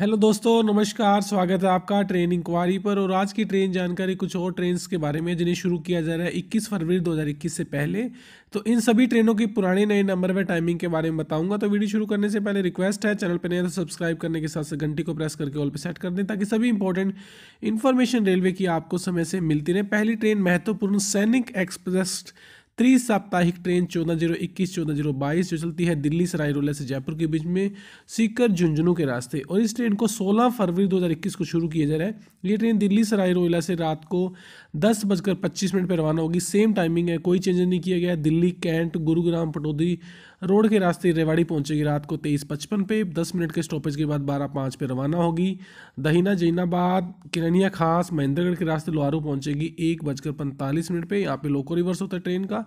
hello दोस्तों नमस्कार स्वागत है आपका ट्रेन इंक्वायरी पर और आज की ट्रेन जानकारी कुछ और ट्रेन के बारे में जिन्हें शुरू किया जा रहा है 21 फरवरी 2021 से पहले तो इन सभी ट्रेनों की पुराने नए नंबर व टाइमिंग के बारे में बताऊंगा तो वीडियो शुरू करने से पहले रिक्वेस्ट है चैनल पर नया तो सब्सक्राइब करने के साथ साथ घंटी को प्रेस करके ऑल पर सेट कर दें ताकि सभी इंपॉर्टेंट इन्फॉर्मेशन रेलवे की आपको समय से मिलती रहे पहली ट्रेन महत्वपूर्ण सैनिक एक्सप्रेस त्रिसाप्ताहिक ट्रेन चौदह जीरो इक्कीस चौदह जीरो बाईस जो चलती है दिल्ली सराय रोला से जयपुर के बीच में सीकर झुंझुनू के रास्ते और इस ट्रेन को 16 फरवरी 2021 को शुरू किया जा रहा है ये ट्रेन दिल्ली सराय रोला से रात को दस बजकर पच्चीस मिनट पर रवाना होगी सेम टाइमिंग है कोई चेंज नहीं किया गया दिल्ली कैंट गुरुग्राम पटोदी रोड के रास्ते रेवाड़ी पहुंचेगी रात को तेईस पचपन पे दस मिनट के स्टॉपेज के बाद बारह पाँच पे रवाना होगी दहीना जैनाबाद किरनिया खास महेंद्रगढ़ के रास्ते लोहारू पहुंचेगी एक बजकर पैंतालीस मिनट पे यहाँ पे लोको रिवर्स होता है ट्रेन का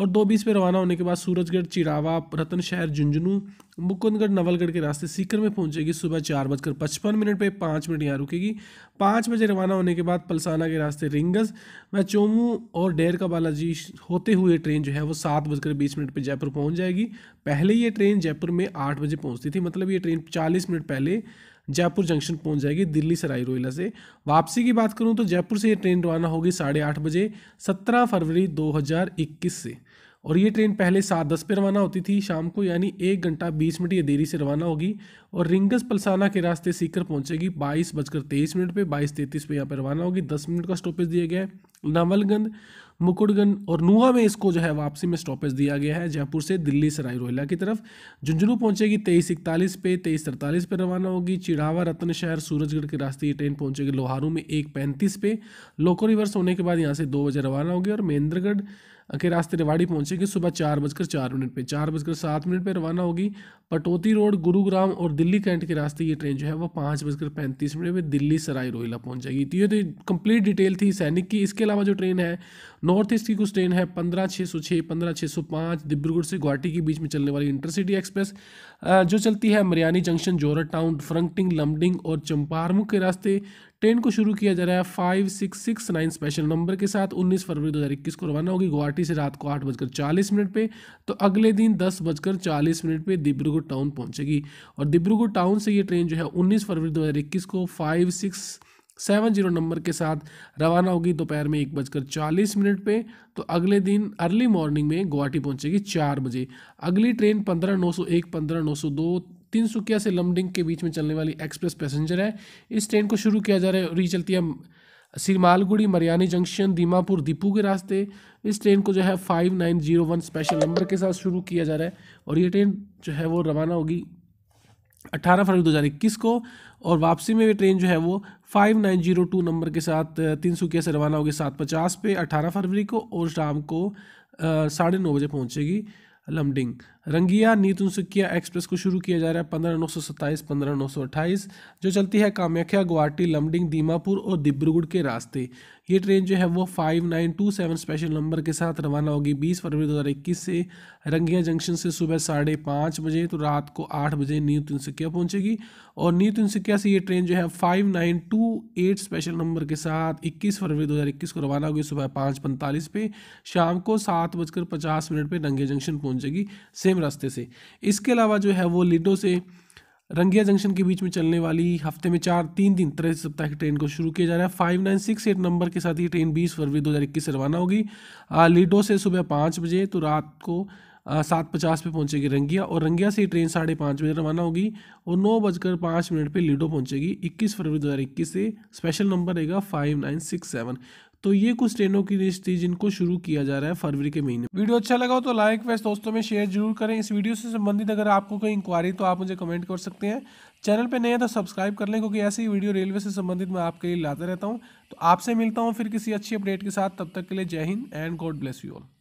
और दो बीस पे रवाना होने के बाद सूरजगढ़ चिरावा रतन शहर झुंझुनू मुकुंदगढ़ नवलगढ़ के रास्ते सीकर में पहुंचेगी सुबह चार बजकर पचपन मिनट पे पाँच मिनट यहाँ रुकेगी पाँच बजे रवाना होने के बाद पलसाना के रास्ते रिंगस व चोमू और डेर का बालाजी होते हुए ट्रेन जो है वो सात बजकर बीस मिनट पर जयपुर पहुँच जाएगी पहले ये ट्रेन जयपुर में आठ बजे पहुँचती थी मतलब ये ट्रेन चालीस मिनट पहले जयपुर जंक्शन पहुंच जाएगी दिल्ली सराय रोहिला से वापसी की बात करूं तो जयपुर से ये ट्रेन रवाना होगी साढ़े आठ बजे सत्रह फरवरी 2021 से और ये ट्रेन पहले सात दस पर रवाना होती थी शाम को यानी एक घंटा बीस मिनट ये देरी से रवाना होगी और रिंगस पलसाना के रास्ते सीकर पहुंचेगी बाईस बजकर तेईस मिनट पे बाईस तैंतीस पे यहाँ पर रवाना होगी दस मिनट का स्टॉपेज दिया गया है नवलगंज मुकुटगन और नुहा में इसको जो है वापसी में स्टॉपेज दिया गया है जयपुर से दिल्ली सराय रोहिला की तरफ झुंझुनू पहुंचेगी तेईस इकतालीस पे तेईस सड़तालीस पे रवाना होगी चिड़ावा रत्न शहर सूरजगढ़ के रास्ते ये ट्रेन पहुंचेगी लोहारू में एक पैंतीस पे लोको रिवर्स होने के बाद यहाँ से दो बजे रवाना होगी और महेंद्रगढ़ के रास्ते रेवाड़ी पहुंचेगी सुबह चार बजकर चार मिनट पे चार बजकर सात मिनट पे रवाना होगी पटौती रोड गुरुग्राम और दिल्ली कैंट के रास्ते ये ट्रेन जो है वो पाँच बजकर पैंतीस मिनट पे दिल्ली सराय रोहिला पहुंच जाएगी तो ये तो कंप्लीट डिटेल थी सैनिक की इसके अलावा जो ट्रेन है नॉर्थ ईस्ट की कुछ ट्रेन है पंद्रह छः सौ छः पंद्रह छः सौ पाँच डिब्रुगढ़ से गुवाहाटी के बीच में चलने वाली इंटरसिटी एक्सप्रेस जो चलती है मरियानी जंक्शन जोरा टाउन फ्रंटिंग लमडिंग और चंपारमुख के रास्ते ट्रेन को शुरू किया जा रहा है five six six nine special number के साथ उन्नीस फरवरी दो हज़ार इक्कीस को रवाना होगी गुवाहाटी से रात को आठ बजकर चालीस मिनट पर तो अगले दिन दस बजकर चालीस मिनट पर डिब्रुगढ़ टाउन पहुँचेगी और डिब्रुगढ़ टाउन से ये ट्रेन जो है उन्नीस फरवरी दो हज़ार इक्कीस को five six seven zero number के साथ रवाना होगी दोपहर में एक बजकर चालीस मिनट पे तो अगले दिन अर्ली मॉर्निंग में गुवाहाटी पहुंचेगी चार बजे अगली ट्रेन पंद्रह नौ सौ एक पंद्रह नौ सौ दो तीन सुकिया से लमडिंग के बीच में चलने वाली एक्सप्रेस पैसेंजर है इस ट्रेन को शुरू किया जा रहा है और ये चलती है सिरमालगुड़ी मरियानी जंक्शन दीमापुर दीपू के रास्ते इस ट्रेन को जो है five nine zero one special number के साथ शुरू किया जा रहा है और ये ट्रेन जो है वो रवाना होगी अट्ठारह फरवरी दो हज़ार इक्कीस को और वापसी में भी ट्रेन जो है वो five nine zero two number के साथ तीन सुखिया से रवाना होगी सात पचास पे अट्ठारह फरवरी को और शाम को साढ़े नौ बजे पहुंचेगी लमडिंग रंगिया नीतुन सुकिया एक्सप्रेस को शुरू किया जा रहा है पंद्रह नौ सौ सत्ताईस पंद्रह नौ सौ अट्ठाईस जो चलती है कामाख्या गुवाहाटी लमडिंग दीमापुर और दिब्रुगढ़ के रास्ते ये ट्रेन जो है वो five nine two seven special number के साथ रवाना होगी बीस फरवरी दो हज़ार इक्कीस से रंगिया जंक्शन से सुबह साढ़े पाँच बजे तो रात को आठ बजे न्यू तिनसुकिया पहुँचेगी और न्यू तिनसुकिया से ये ट्रेन जो है five nine two eight special number के साथ इक्कीस फरवरी दो हज़ार इक्कीस को रवाना होगी सुबह पाँच पैंतालीस पे शाम को सात बजकर पचास मिनट पर रंगिया जंक्शन पहुँचेगी सेम रास्ते से इसके अलावा जो है वो लिडो से रंगिया जंक्शन के बीच में चलने वाली हफ्ते में चार तीन दिन तरह सप्ताह की ट्रेन को शुरू किया जा रहा है five nine six eight number के साथ ये ट्रेन बीस फरवरी दो हज़ार इक्कीस से रवाना होगी लिडो से सुबह पाँच बजे तो रात को सात पचास पर पहुँचेगी रंगिया और रंगिया से ट्रेन साढ़े पाँच बजे रवाना होगी और नौ बजकर पाँच मिनट पर लीडो पहुँचेगी इक्कीस फरवरी दो हज़ार इक्कीस से स्पेशल नंबर रहेगा फाइव नाइन सिक्स सेवन तो ये कुछ ट्रेनों की लिस्ट थी जिनको शुरू किया जा रहा है फरवरी के महीने वीडियो अच्छा लगा हो तो लाइक वैसे दोस्तों में शेयर जरूर करें इस वीडियो से संबंधित अगर आपको कोई इंक्वायरी तो आप मुझे कमेंट कर सकते हैं चैनल पे नए हैं तो सब्सक्राइब कर लें क्योंकि ऐसे ही वीडियो रेलवे से संबंधित मैं आपके लिए लाता रहता हूँ तो आपसे मिलता हूँ फिर किसी अच्छी अपडेट के साथ तब तक के लिए जय हिंद and God bless you all